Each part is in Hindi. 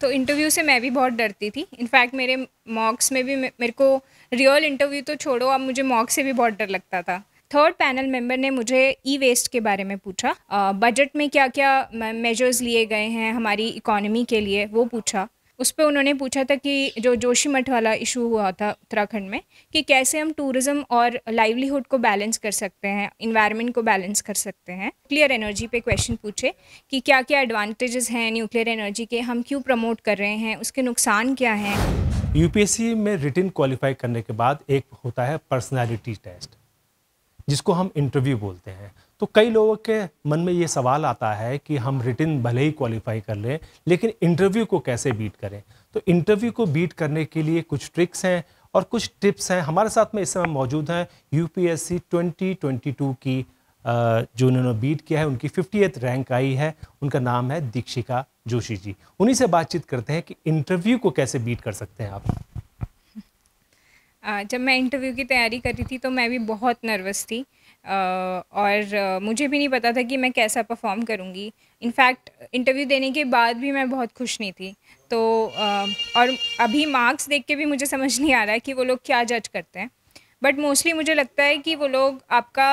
तो इंटरव्यू से मैं भी बहुत डरती थी इनफैक्ट मेरे मॉक्स में भी मेरे को रियल इंटरव्यू तो छोड़ो अब मुझे मॉक से भी बहुत डर लगता था थर्ड पैनल मेंबर ने मुझे ई वेस्ट के बारे में पूछा बजट में क्या क्या मेजर्स लिए गए हैं हमारी इकोनॉमी के लिए वो पूछा उस पर उन्होंने पूछा था कि जो जोशी मठ वाला इशू हुआ था उत्तराखंड में कि कैसे हम टूरिज़्म और लाइवलीहुड को बैलेंस कर सकते हैं इन्वायरमेंट को बैलेंस कर सकते हैं न्यूक्लियर एनर्जी पे क्वेश्चन पूछे कि क्या क्या एडवांटेजेस हैं न्यूक्लियर एनर्जी के हम क्यों प्रमोट कर रहे हैं उसके नुकसान क्या हैं यूपीएससी में रिटर्न क्वालिफाई करने के बाद एक होता है पर्सनैलिटी टेस्ट जिसको हम इंटरव्यू बोलते हैं तो कई लोगों के मन में ये सवाल आता है कि हम रिटर्न भले ही क्वालिफाई कर लें लेकिन इंटरव्यू को कैसे बीट करें तो इंटरव्यू को बीट करने के लिए कुछ ट्रिक्स हैं और कुछ टिप्स हैं हमारे साथ में इस समय मौजूद हैं यूपीएससी 2022 की जो उन्होंने बीट किया है उनकी फिफ्टी रैंक आई है उनका नाम है दीक्षिका जोशी जी उन्हीं से बातचीत करते हैं कि इंटरव्यू को कैसे बीट कर सकते हैं आप जब मैं इंटरव्यू की तैयारी कर रही थी तो मैं भी बहुत नर्वस थी और मुझे भी नहीं पता था कि मैं कैसा परफॉर्म करूँगी इनफैक्ट इंटरव्यू देने के बाद भी मैं बहुत खुश नहीं थी तो और अभी मार्क्स देख के भी मुझे समझ नहीं आ रहा है कि वो लोग क्या जज करते हैं बट मोस्टली मुझे लगता है कि वो लोग आपका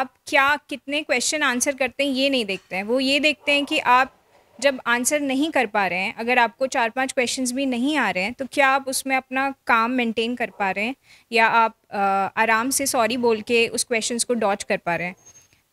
आप क्या कितने क्वेश्चन आंसर करते हैं ये नहीं देखते हैं वो ये देखते हैं कि आप जब आंसर नहीं कर पा रहे हैं अगर आपको चार पांच क्वेश्चंस भी नहीं आ रहे हैं तो क्या आप उसमें अपना काम मेंटेन कर पा रहे हैं या आप आ, आराम से सॉरी बोल के उस क्वेश्चंस को डॉच कर पा रहे हैं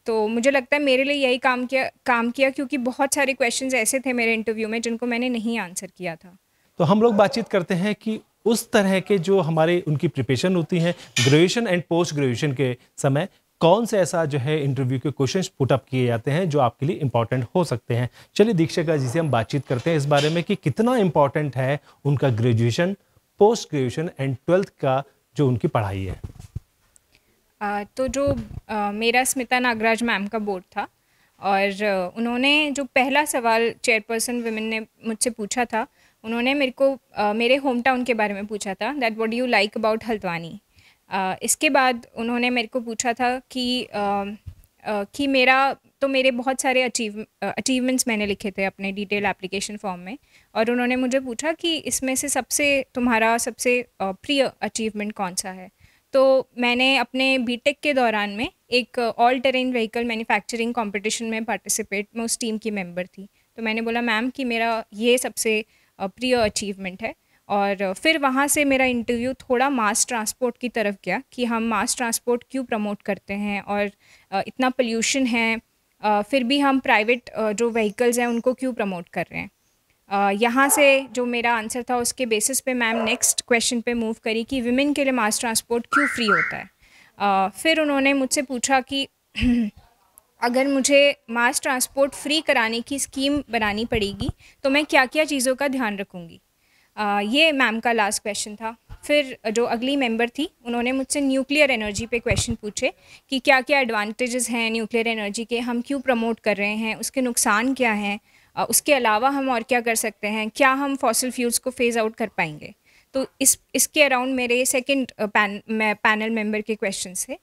तो मुझे लगता है मेरे लिए यही काम किया काम किया क्योंकि बहुत सारे क्वेश्चन ऐसे थे मेरे इंटरव्यू में जिनको मैंने नहीं आंसर किया था तो हम लोग बातचीत करते हैं कि उस तरह के जो हमारे उनकी प्रिपेशन होती है ग्रेजुएशन एंड पोस्ट ग्रेजुएशन के समय कौन से ऐसा जो है इंटरव्यू के क्वेश्चन पुटअप किए जाते हैं जो आपके लिए इंपॉर्टेंट हो सकते हैं चलिए दीक्षिका जी से हम बातचीत करते हैं इस बारे में कि कितना इंपॉर्टेंट है उनका graduation post graduation and twelfth का जो उनकी पढ़ाई है आ, तो जो आ, मेरा स्मिता नागराज मैम का बोर्ड था और उन्होंने जो पहला सवाल चेयरपर्सन विमेन ने मुझसे पूछा था उन्होंने मेरे को आ, मेरे होम टाउन के बारे में पूछा था that what you like about Haldwani इसके बाद उन्होंने मेरे को पूछा था कि कि मेरा तो मेरे बहुत सारे अचीव अचीवमेंट्स मैंने लिखे थे अपने डिटेल एप्लीकेशन फॉर्म में और उन्होंने मुझे पूछा कि इसमें से सबसे तुम्हारा सबसे प्रिय अचीवमेंट कौन सा है तो मैंने अपने बीटेक के दौरान में एक all terrain vehicle manufacturing competition में पार्टिसिपेट मैं उस टीम की मेंबर थी तो मैंने बोला मैम कि मेरा ये सबसे प्रिय अचीवमेंट है और फिर वहाँ से मेरा इंटरव्यू थोड़ा मास ट्रांसपोर्ट की तरफ गया कि हम मास ट्रांसपोर्ट क्यों प्रमोट करते हैं और इतना पोल्यूशन है फिर भी हम प्राइवेट जो व्हीकल्स हैं उनको क्यों प्रमोट कर रहे हैं यहाँ से जो मेरा आंसर था उसके बेसिस पे मैम नेक्स्ट क्वेश्चन पे मूव करी कि विमेन के लिए मास ट्रांसपोर्ट क्यों फ्री होता है फिर उन्होंने मुझसे पूछा कि अगर मुझे मास ट्रांसपोर्ट फ्री कराने की स्कीम बनानी पड़ेगी तो मैं क्या क्या चीज़ों का ध्यान रखूँगी आ, ये मैम का लास्ट क्वेश्चन था फिर जो अगली मेंबर थी उन्होंने मुझसे न्यूक्लियर एनर्जी पे क्वेश्चन पूछे कि क्या क्या एडवांटेजेस हैं न्यूक्लियर एनर्जी के हम क्यों प्रमोट कर रहे हैं उसके नुकसान क्या हैं उसके अलावा हम और क्या कर सकते हैं क्या हम फॉसिल फ्यूल्स को फेज़ आउट कर पाएंगे तो इस इसके अराउंड मेरे सेकेंड पैन, पैनल मेम्बर के क्वेश्चन थे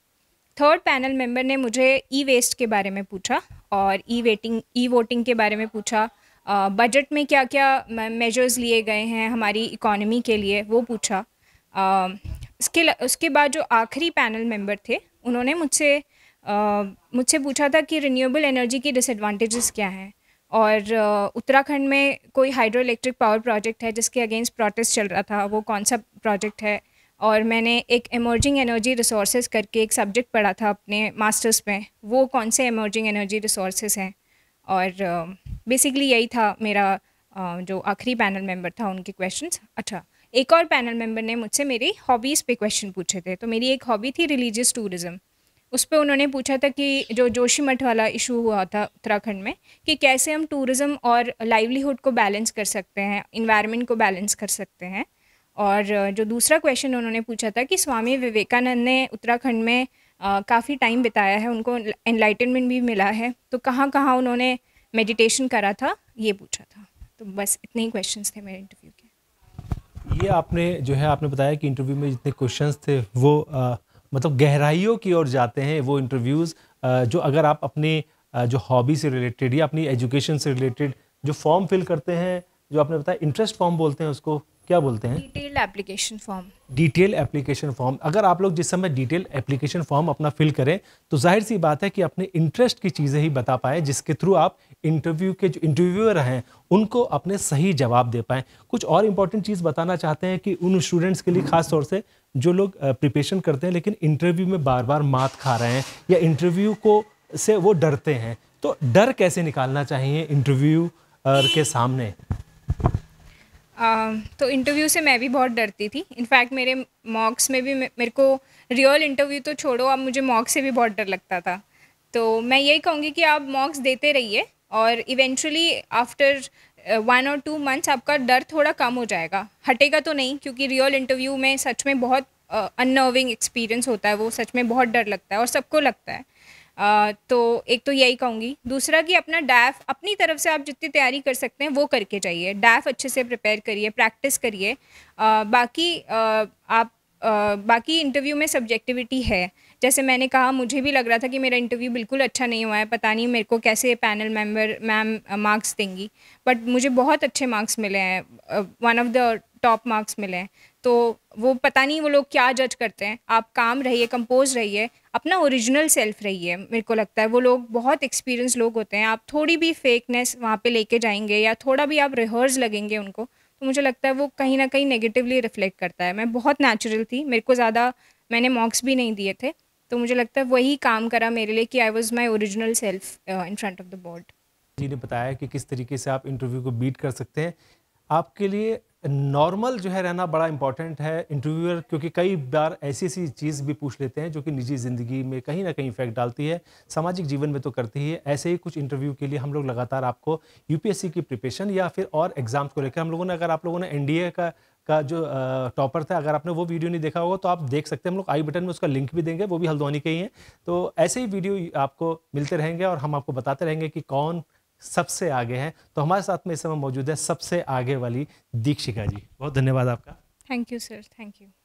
थर्ड पैनल मेम्बर ने मुझे ई वेस्ट के बारे में पूछा और ई वेटिंग ई वोटिंग के बारे में पूछा बजट में क्या क्या मेजर्स लिए गए हैं हमारी इकोनॉमी के लिए वो पूछा उसके इसके उसके बाद जो आखिरी पैनल मेंबर थे उन्होंने मुझसे मुझसे पूछा था कि रिन्यूएबल एनर्जी की डिसएडवांटेजेस क्या हैं और उत्तराखंड में कोई हाइड्रो इलेक्ट्रिक पावर प्रोजेक्ट है जिसके अगेंस्ट प्रोटेस्ट चल रहा था वो कौन सा प्रोजेक्ट है और मैंने एक इमर्जिंग एनर्जी रिसोर्सेज करके एक सब्जेक्ट पढ़ा था अपने मास्टर्स में वो कौन से इमर्जिंग एनर्जी रिसोर्सेज हैं और बेसिकली यही था मेरा जो आखिरी पैनल मेंबर था उनके क्वेश्चंस अच्छा एक और पैनल मेंबर ने मुझसे मेरी हॉबीज़ पे क्वेश्चन पूछे थे तो मेरी एक हॉबी थी रिलीजियस टूरिज़्म उस पर उन्होंने पूछा था कि जो जोशी मठ वाला इशू हुआ था उत्तराखंड में कि कैसे हम टूरिज़्म और लाइवलीहुड को बैलेंस कर सकते हैं इन्वायरमेंट को बैलेंस कर सकते हैं और जो दूसरा क्वेश्चन उन्होंने पूछा था कि स्वामी विवेकानंद ने उत्तराखंड में काफ़ी टाइम बिताया है उनको एनलाइटनमेंट भी मिला है तो कहाँ कहाँ उन्होंने मेडिटेशन करा था ये पूछा था तो बस इतने ही क्वेश्चन थे मेरे इंटरव्यू के ये आपने जो है आपने बताया कि इंटरव्यू में जितने क्वेश्चंस थे वो आ, मतलब गहराइयों की ओर जाते हैं वो इंटरव्यूज़ जो अगर आप अपने आ, जो हॉबी से रिलेटेड या अपनी एजुकेशन से रिलेटेड जो फॉर्म फिल करते हैं जो आपने बताया इंटरेस्ट फॉर्म बोलते हैं उसको क्या बोलते हैं detail application form detail application form अगर आप लोग जिस समय डिटेल एप्लीकेशन फॉर्म अपना फिल करें तो जाहिर सी बात है कि अपने इंटरेस्ट की चीज़ें ही बता पाएं जिसके थ्रू आप इंटरव्यू के जो इंटरव्यूअर हैं उनको अपने सही जवाब दे पाएँ कुछ और इंपॉर्टेंट चीज़ बताना चाहते हैं कि उन स्टूडेंट्स के लिए खास तौर से जो लोग प्रिपेशन करते हैं लेकिन इंटरव्यू में बार बार मात खा रहे हैं या इंटरव्यू को से वो डरते हैं तो डर कैसे निकालना चाहिए इंटरव्यू के सामने तो इंटरव्यू से मैं भी बहुत डरती थी इनफैक्ट मेरे मॉक्स में भी मेरे को रियल इंटरव्यू तो छोड़ो अब मुझे मॉक्स से भी बहुत डर लगता था तो मैं यही कहूँगी कि आप मॉक्स देते रहिए और इवेंचुअली आफ्टर वन और टू मंथ्स आपका डर थोड़ा कम हो जाएगा हटेगा तो नहीं क्योंकि रियल इंटरव्यू में सच में बहुत अनर्विंग uh, एक्सपीरियंस होता है वो सच में बहुत डर लगता है और सबको लगता है तो एक तो यही कहूँगी दूसरा कि अपना डैफ अपनी तरफ से आप जितनी तैयारी कर सकते हैं वो करके जाइए डैफ अच्छे से प्रिपेयर करिए प्रैक्टिस करिए बाकी आ, आप आ, बाकी इंटरव्यू में सब्जेक्टिविटी है जैसे मैंने कहा मुझे भी लग रहा था कि मेरा इंटरव्यू बिल्कुल अच्छा नहीं हुआ है पता नहीं मेरे को कैसे पैनल मेंबर मैम मार्क्स देंगी बट मुझे बहुत अच्छे मार्क्स मिले हैं one of the top marks मिले हैं तो वो पता नहीं वो लोग क्या जज करते हैं आप काम रहिए कंपोज रहिए अपना ओरिजिनल सेल्फ रही है मेरे को लगता है वो लोग बहुत एक्सपीरियंस लोग होते हैं आप थोड़ी भी फेकनेस वहाँ पे लेके जाएंगे या थोड़ा भी आप रिहर्स लगेंगे उनको तो मुझे लगता है वो कहीं ना कहीं नेगेटिवली रिफ्लेक्ट करता है मैं बहुत नेचुरल थी मेरे को ज़्यादा मैंने मॉक्स भी नहीं दिए थे तो मुझे लगता है वही काम करा मेरे लिए कि I was my original self in front of the board ji ने बताया कि किस तरीके से आप इंटरव्यू को बीट कर सकते हैं आपके लिए नॉर्मल जो है रहना बड़ा इंपॉर्टेंट है इंटरव्यूअर क्योंकि कई बार ऐसी ऐसी चीज़ भी पूछ लेते हैं जो कि निजी ज़िंदगी में कहीं ना कहीं इफेक्ट डालती है सामाजिक जीवन में तो करती है ऐसे ही कुछ इंटरव्यू के लिए हम लोग लगातार आपको यूपीएससी की प्रिपरेशन या फिर और एग्जाम्स को लेकर हम लोगों ने अगर आप लोगों ने एन का का जो टॉपर था अगर आपने वो वीडियो नहीं देखा होगा तो आप देख सकते हैं हम लोग आई बटन में उसका लिंक भी देंगे वो भी हल्द्वानी के ही हैं तो ऐसे ही वीडियो आपको मिलते रहेंगे और हम आपको बताते रहेंगे कि कौन सबसे आगे हैं तो हमारे साथ में इस समय मौजूद है सबसे आगे वाली दीक्षिका जी बहुत धन्यवाद आपका thank you sir thank you